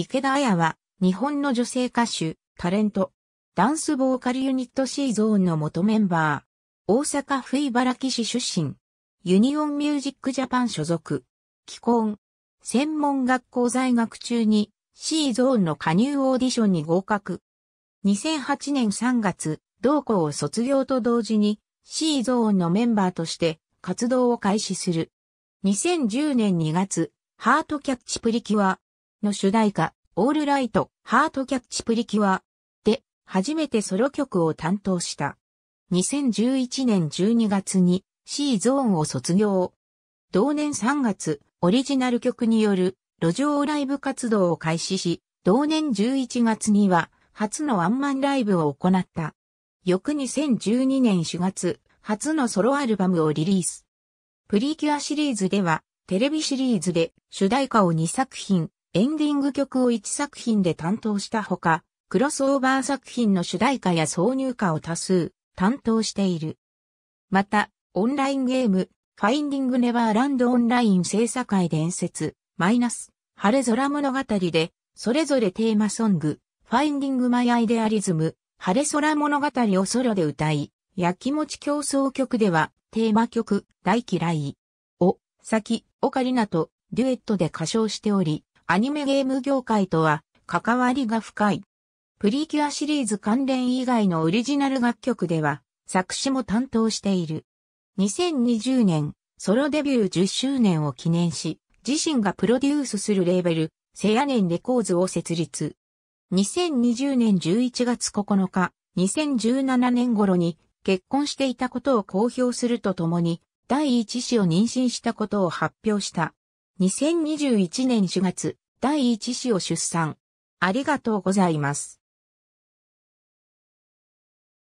池田彩は、日本の女性歌手、タレント、ダンスボーカルユニット C ゾーンの元メンバー、大阪府茨城市出身、ユニオンミュージックジャパン所属、既婚、専門学校在学中に C ゾーンの加入オーディションに合格。2008年3月、同校を卒業と同時に C ゾーンのメンバーとして活動を開始する。2010年2月、ハートキャッチプリキュアの主題歌、オールライト、ハートキャッチプリキュアで初めてソロ曲を担当した。2011年12月に C ゾーンを卒業。同年3月、オリジナル曲による路上ライブ活動を開始し、同年11月には初のワンマンライブを行った。翌2012年4月、初のソロアルバムをリリース。プリキュアシリーズでは、テレビシリーズで主題歌を2作品、エンディング曲を1作品で担当したほか、クロスオーバー作品の主題歌や挿入歌を多数担当している。また、オンラインゲーム、ファインディングネバーランドオンライン制作会伝説、マイナス、晴れ空物語で、それぞれテーマソング、ファインディングマイアイデアリズム、晴れ空物語をソロで歌い、やきもち競争曲では、テーマ曲、大嫌い、を、先、オカリナと、デュエットで歌唱しており、アニメゲーム業界とは関わりが深い。プリキュアシリーズ関連以外のオリジナル楽曲では作詞も担当している。2020年、ソロデビュー10周年を記念し、自身がプロデュースするレーベル、セヤネンレコーズを設立。2020年11月9日、2017年頃に結婚していたことを公表するとともに、第一子を妊娠したことを発表した。2021年4月、第1子を出産。ありがとうございます。